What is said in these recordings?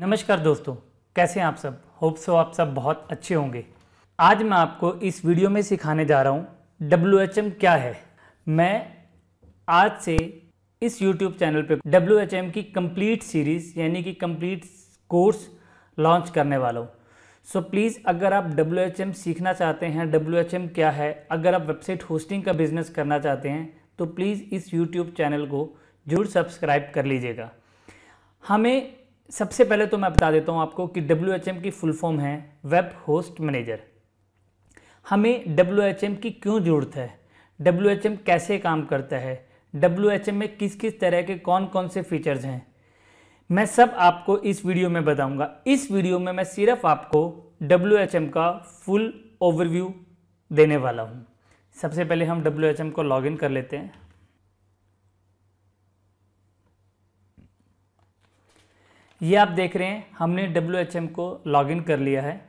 नमस्कार दोस्तों कैसे हैं आप सब होप सो आप सब बहुत अच्छे होंगे आज मैं आपको इस वीडियो में सिखाने जा रहा हूँ डब्ल्यू क्या है मैं आज से इस यूट्यूब चैनल पे डब्ल्यू की कंप्लीट सीरीज़ यानी कि कंप्लीट कोर्स लॉन्च करने वाला हूँ सो so, प्लीज़ अगर आप डब्ल्यू सीखना चाहते हैं डब्ल्यू क्या है अगर आप वेबसाइट होस्टिंग का बिज़नेस करना चाहते हैं तो प्लीज़ इस यूट्यूब चैनल को ज़रूर सब्सक्राइब कर लीजिएगा हमें सबसे पहले तो मैं बता देता हूँ आपको कि डब्ल्यू की फुल फॉर्म है वेब होस्ट मैनेजर हमें डब्ल्यू की क्यों ज़रूरत है डब्ल्यू कैसे काम करता है डब्ल्यू में किस किस तरह के कौन कौन से फीचर्स हैं मैं सब आपको इस वीडियो में बताऊंगा इस वीडियो में मैं सिर्फ आपको डब्ल्यू का फुल ओवरव्यू देने वाला हूँ सबसे पहले हम डब्ल्यू को लॉग कर लेते हैं ये आप देख रहे हैं हमने डब्ल्यू को लॉगिन कर लिया है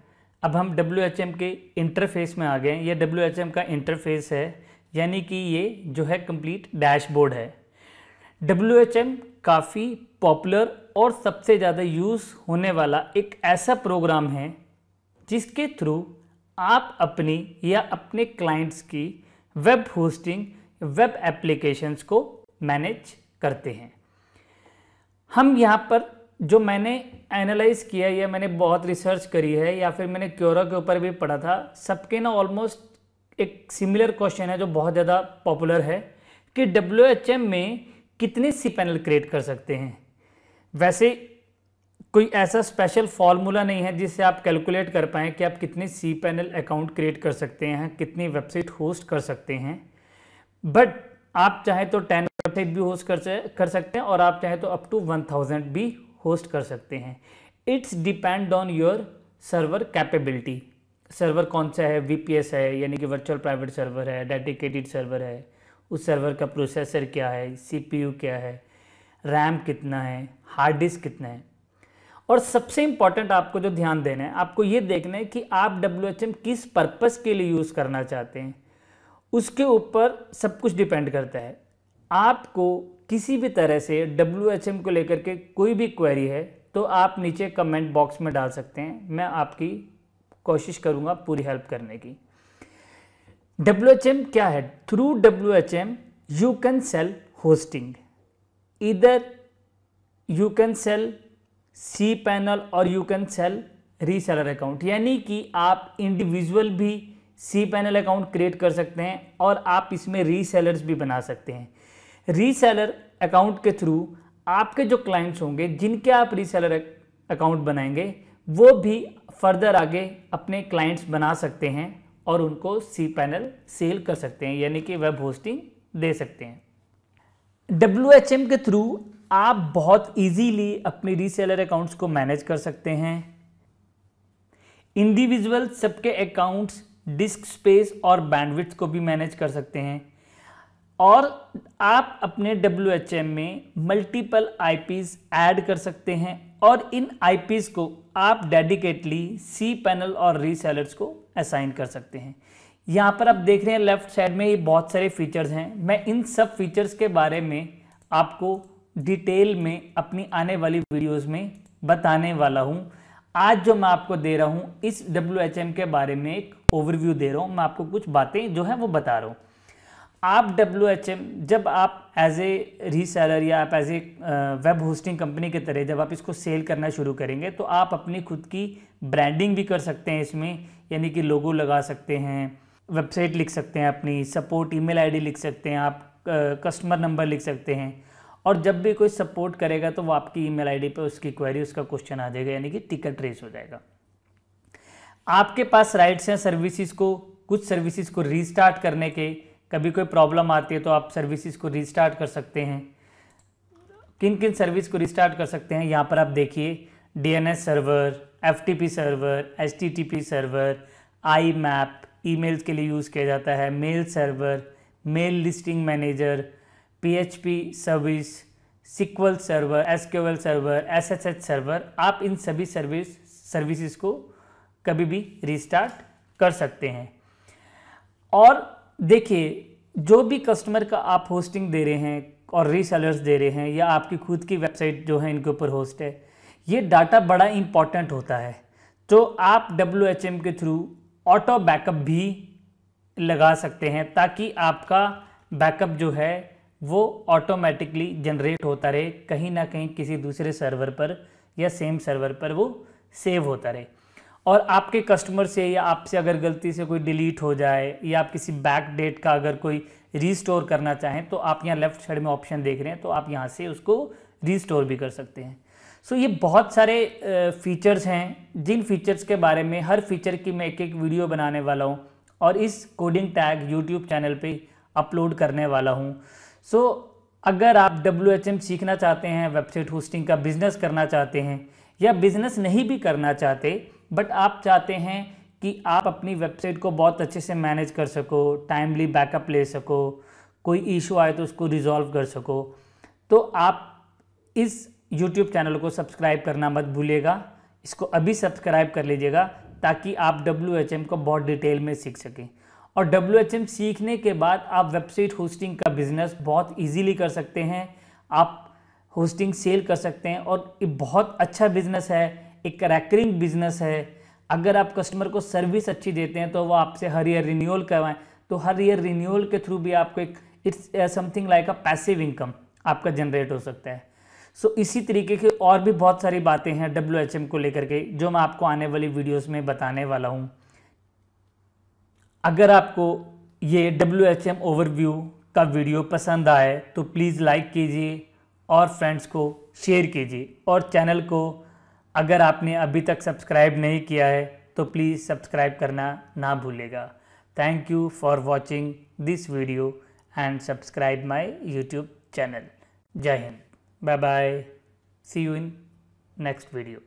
अब हम डब्ल्यू के इंटरफेस में आ गए हैं ये डब्ल्यू का इंटरफेस है यानी कि ये जो है कंप्लीट डैशबोर्ड है डब्ल्यू काफ़ी पॉपुलर और सबसे ज़्यादा यूज़ होने वाला एक ऐसा प्रोग्राम है जिसके थ्रू आप अपनी या अपने क्लाइंट्स की वेब होस्टिंग वेब एप्लीकेशंस को मैनेज करते हैं हम यहाँ पर जो मैंने एनालाइज किया या मैंने बहुत रिसर्च करी है या फिर मैंने क्योरा के ऊपर भी पढ़ा था सबके ना ऑलमोस्ट एक सिमिलर क्वेश्चन है जो बहुत ज़्यादा पॉपुलर है कि डब्ल्यू में कितने सी पैनल क्रिएट कर सकते हैं वैसे कोई ऐसा स्पेशल फॉर्मूला नहीं है जिससे आप कैलकुलेट कर पाएँ कि आप कितने सी पैनल अकाउंट क्रिएट कर सकते हैं कितनी वेबसाइट होस्ट कर सकते हैं बट आप चाहे तो टेन वेबसाइट भी होस्ट कर कर सकते हैं और आप चाहे तो अप टू वन थाउजेंड भी होस्ट कर सकते हैं it's depend on your server capability server कौन सा है वी है यानी कि वर्चुअल प्राइवेट सर्वर है डेडिकेटेड सर्वर है उस सर्वर का प्रोसेसर क्या है सी क्या है रैम कितना है हार्ड डिस्क कितना है और सबसे इम्पॉर्टेंट आपको जो ध्यान देना है आपको ये देखना है कि आप डब्ल्यू किस पर्पज़ के लिए यूज़ करना चाहते हैं उसके ऊपर सब कुछ डिपेंड करता है आपको किसी भी तरह से डब्ल्यू को लेकर के कोई भी क्वेरी है तो आप नीचे कमेंट बॉक्स में डाल सकते हैं मैं आपकी कोशिश करूँगा पूरी हेल्प करने की डब्ल्यू क्या है through W you can sell hosting इधर you can sell C panel और you can sell reseller account यानी कि आप इंडिविजुअल भी सी पैनल अकाउंट क्रिएट कर सकते हैं और आप इसमें रीसेलर्स भी बना सकते हैं रीसेलर अकाउंट के थ्रू आपके जो क्लाइंट्स होंगे जिनके आप रीसेलर अकाउंट बनाएंगे वो भी फर्दर आगे अपने क्लाइंट्स बना सकते हैं और उनको सी पैनल सेल कर सकते हैं यानी कि वेब होस्टिंग दे सकते हैं डब्ल्यू एच एम के थ्रू आप बहुत इजीली अपने रीसेलर अकाउंट्स को मैनेज कर सकते हैं इंडिविजुअल सबके अकाउंट्स डिस्क स्पेस और बैंडविड्थ को भी मैनेज कर सकते हैं और आप अपने डब्ल्यू में मल्टीपल आई ऐड कर सकते हैं और इन आई को आप डेडिकेटली सी पैनल और रीसेलर्स को असाइन कर सकते हैं यहाँ पर आप देख रहे हैं लेफ्ट साइड में ये बहुत सारे फीचर्स हैं मैं इन सब फीचर्स के बारे में आपको डिटेल में अपनी आने वाली वीडियोस में बताने वाला हूँ आज जो मैं आपको दे रहा हूँ इस डब्ल्यू के बारे में एक ओवरव्यू दे रहा हूँ मैं आपको कुछ बातें जो है वो बता रहा हूँ आप डब्ल्यू एच एम जब आप एज ए रीसेलर या आप as a web hosting company के तरह जब आप इसको सेल करना शुरू करेंगे तो आप अपनी खुद की ब्रांडिंग भी कर सकते हैं इसमें यानी कि लोगो लगा सकते हैं वेबसाइट लिख सकते हैं अपनी सपोर्ट ईमेल आईडी लिख सकते हैं आप कस्टमर नंबर लिख सकते हैं और जब भी कोई सपोर्ट करेगा तो वो आपकी ईमेल आईडी पे उसकी क्वेरी उसका क्वेश्चन आ जाएगा यानी कि टिकट रेस हो जाएगा आपके पास राइट्स हैं सर्विसेज को कुछ सर्विसेज को रीस्टार्ट करने के कभी कोई प्रॉब्लम आती है तो आप सर्विसेज को रिस्टार्ट कर सकते हैं किन किन सर्विस को रिस्टार्ट कर सकते हैं यहाँ पर आप देखिए DNS server FTP server HTTP server IMAP emails के लिए यूज़ किया जाता है mail server mail listing manager PHP service sequel server SQL server SSH server आप इन सभी सर्विस सर्विसेज को कभी भी रिस्टार्ट कर सकते हैं और देखिए जो भी कस्टमर का आप होस्टिंग दे रहे हैं और रीसेलर्स दे रहे हैं या आपकी खुद की वेबसाइट जो है इनके ऊपर होस्ट है ये डाटा बड़ा इम्पॉर्टेंट होता है तो आप डब्ल्यू के थ्रू ऑटो बैकअप भी लगा सकते हैं ताकि आपका बैकअप जो है वो ऑटोमेटिकली जनरेट होता रहे कहीं ना कहीं किसी दूसरे सर्वर पर या सेम सर्वर पर वो सेव होता रहे और आपके कस्टमर से या आपसे अगर गलती से कोई डिलीट हो जाए या आप किसी बैक डेट का अगर कोई रीस्टोर करना चाहें तो आप यहाँ लेफ्ट साइड में ऑप्शन देख रहे हैं तो आप यहाँ से उसको रीस्टोर भी कर सकते हैं सो so, ये बहुत सारे फीचर्स हैं जिन फीचर्स के बारे में हर फीचर की मैं एक एक वीडियो बनाने वाला हूँ और इस कोडिंग टैग यूट्यूब चैनल पर अपलोड करने वाला हूँ सो so, अगर आप डब्ल्यू सीखना चाहते हैं वेबसाइट होस्टिंग का बिज़नेस करना चाहते हैं या बिज़नेस नहीं भी करना चाहते बट आप चाहते हैं कि आप अपनी वेबसाइट को बहुत अच्छे से मैनेज कर सको टाइमली बैकअप ले सको कोई इशू आए तो उसको रिजॉल्व कर सको तो आप इस यूट्यूब चैनल को सब्सक्राइब करना मत भूलिएगा इसको अभी सब्सक्राइब कर लीजिएगा ताकि आप डब्ल्यू को बहुत डिटेल में सीख सकें और डब्ल्यू सीखने के बाद आप वेबसाइट होस्टिंग का बिज़नेस बहुत ईजीली कर सकते हैं आप होस्टिंग सेल कर सकते हैं और ये बहुत अच्छा बिज़नेस है एक रैकरिंग बिजनेस है अगर आप कस्टमर को सर्विस अच्छी देते हैं तो वो आपसे हर ईयर रिन्यूअल करवाएं तो हर ईयर रिन्यूअल के थ्रू भी आपको एक it's something like a passive income आपका जनरेट हो सकता है सो so, इसी तरीके की और भी बहुत सारी बातें हैं डब्ल्यू को लेकर के जो मैं आपको आने वाली वीडियोस में बताने वाला हूँ अगर आपको ये डब्ल्यू ओवरव्यू का वीडियो पसंद आए तो प्लीज़ लाइक कीजिए और फ्रेंड्स को शेयर कीजिए और चैनल को अगर आपने अभी तक सब्सक्राइब नहीं किया है तो प्लीज़ सब्सक्राइब करना ना भूलेगा thank you for watching this video and subscribe my YouTube channel जय हिंद bye bye see you in next video